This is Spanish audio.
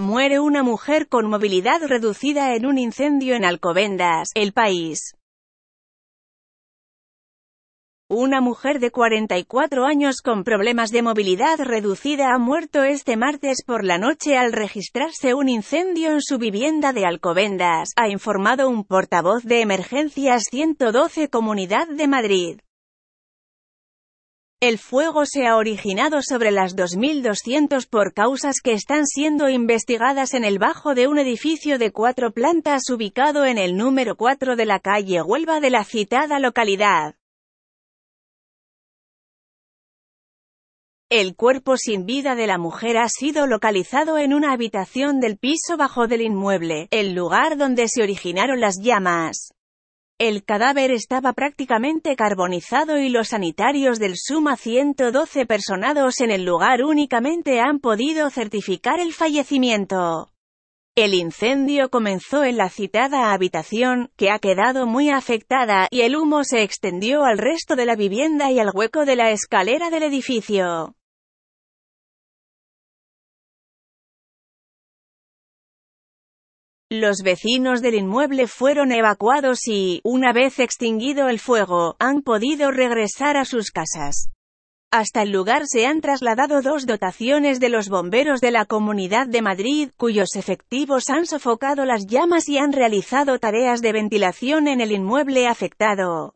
Muere una mujer con movilidad reducida en un incendio en Alcobendas, el país. Una mujer de 44 años con problemas de movilidad reducida ha muerto este martes por la noche al registrarse un incendio en su vivienda de Alcobendas, ha informado un portavoz de Emergencias 112 Comunidad de Madrid. El fuego se ha originado sobre las 2.200 por causas que están siendo investigadas en el bajo de un edificio de cuatro plantas ubicado en el número 4 de la calle Huelva de la citada localidad. El cuerpo sin vida de la mujer ha sido localizado en una habitación del piso bajo del inmueble, el lugar donde se originaron las llamas. El cadáver estaba prácticamente carbonizado y los sanitarios del Suma 112 personados en el lugar únicamente han podido certificar el fallecimiento. El incendio comenzó en la citada habitación, que ha quedado muy afectada, y el humo se extendió al resto de la vivienda y al hueco de la escalera del edificio. Los vecinos del inmueble fueron evacuados y, una vez extinguido el fuego, han podido regresar a sus casas. Hasta el lugar se han trasladado dos dotaciones de los bomberos de la Comunidad de Madrid, cuyos efectivos han sofocado las llamas y han realizado tareas de ventilación en el inmueble afectado.